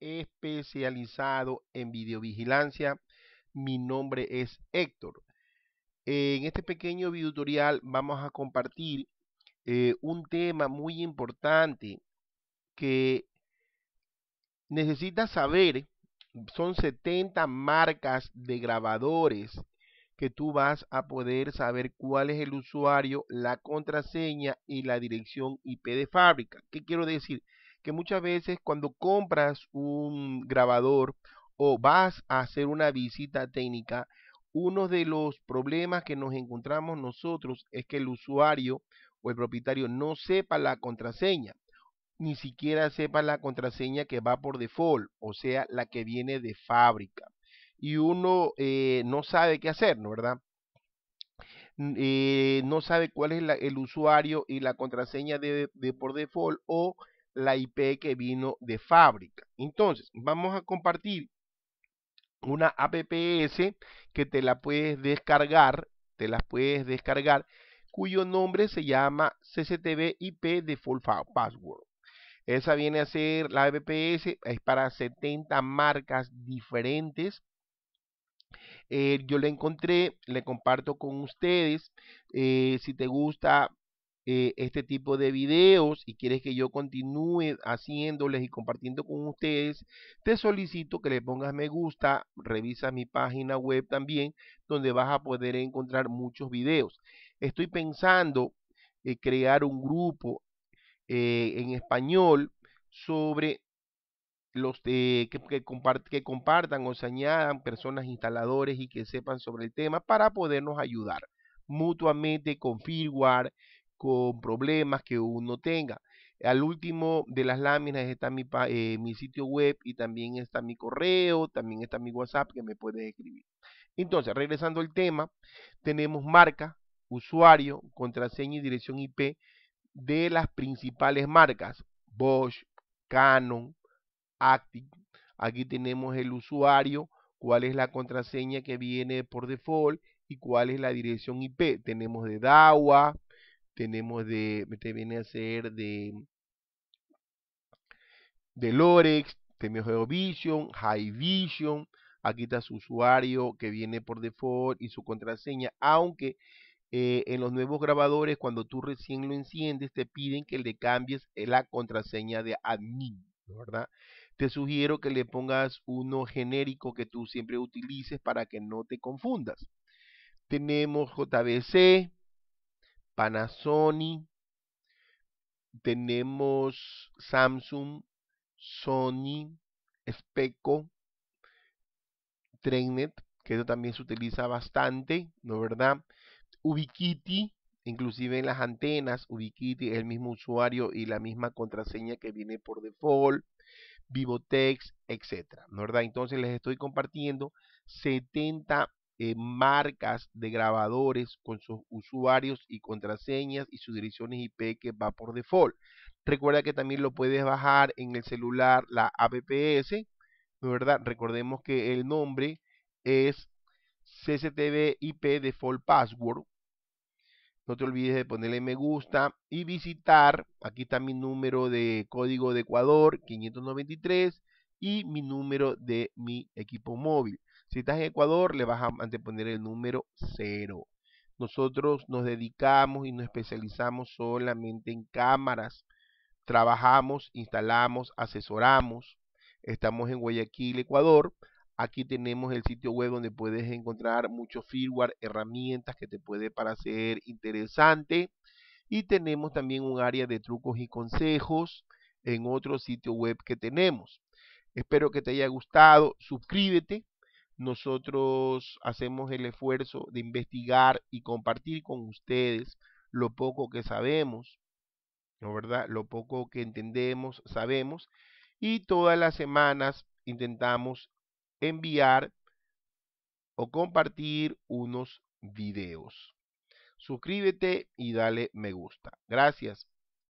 especializado en videovigilancia. Mi nombre es Héctor. En este pequeño tutorial vamos a compartir eh, un tema muy importante que necesitas saber. Son 70 marcas de grabadores que tú vas a poder saber cuál es el usuario, la contraseña y la dirección IP de fábrica. ¿Qué quiero decir? que muchas veces cuando compras un grabador o vas a hacer una visita técnica, uno de los problemas que nos encontramos nosotros es que el usuario o el propietario no sepa la contraseña, ni siquiera sepa la contraseña que va por default, o sea, la que viene de fábrica. Y uno eh, no sabe qué hacer, ¿no verdad? Eh, no sabe cuál es el usuario y la contraseña de por default o la IP que vino de fábrica. Entonces, vamos a compartir una APPS que te la puedes descargar, te la puedes descargar, cuyo nombre se llama CCTV IP Default Password. Esa viene a ser la APPS, es para 70 marcas diferentes. Eh, yo la encontré, le comparto con ustedes. Eh, si te gusta, eh, este tipo de videos y quieres que yo continúe haciéndoles y compartiendo con ustedes, te solicito que le pongas me gusta, revisa mi página web también, donde vas a poder encontrar muchos videos. Estoy pensando crear un grupo eh, en español sobre los que, que, que, compartan o se añadan personas instaladores y que sepan sobre el tema para podernos ayudar mutuamente con firmware con problemas que uno tenga. Al último de las láminas está mi, eh, mi sitio web y también está mi correo, también está mi WhatsApp que me puede escribir. Entonces, regresando al tema, tenemos marca, usuario, contraseña y dirección IP de las principales marcas. Bosch, Canon, active Aquí tenemos el usuario, cuál es la contraseña que viene por default y cuál es la dirección IP. Tenemos de DAWA, tenemos de, te viene a ser de, de Lorex, tenemos GeoVision. Vision, High Vision, aquí está su usuario que viene por default y su contraseña, aunque eh, en los nuevos grabadores cuando tú recién lo enciendes te piden que le cambies eh, la contraseña de admin, ¿verdad? Te sugiero que le pongas uno genérico que tú siempre utilices para que no te confundas. Tenemos JBC, Panasonic, tenemos Samsung, Sony, Speco, Trendnet, que eso también se utiliza bastante, ¿no verdad? Ubiquiti, inclusive en las antenas, Ubiquiti es el mismo usuario y la misma contraseña que viene por default, Vivotex, etcétera, ¿no verdad? Entonces les estoy compartiendo 70 eh, marcas de grabadores con sus usuarios y contraseñas y sus direcciones IP que va por default. Recuerda que también lo puedes bajar en el celular, la APPS, De verdad? Recordemos que el nombre es CCTV IP Default Password. No te olvides de ponerle me gusta y visitar. Aquí está mi número de código de Ecuador 593 y mi número de mi equipo móvil. Si estás en Ecuador, le vas a anteponer el número 0. Nosotros nos dedicamos y nos especializamos solamente en cámaras. Trabajamos, instalamos, asesoramos. Estamos en Guayaquil, Ecuador. Aquí tenemos el sitio web donde puedes encontrar mucho firmware, herramientas que te puede parecer interesante. Y tenemos también un área de trucos y consejos en otro sitio web que tenemos. Espero que te haya gustado. Suscríbete nosotros hacemos el esfuerzo de investigar y compartir con ustedes lo poco que sabemos, ¿no verdad? Lo poco que entendemos, sabemos. Y todas las semanas intentamos enviar o compartir unos videos. Suscríbete y dale me gusta. Gracias.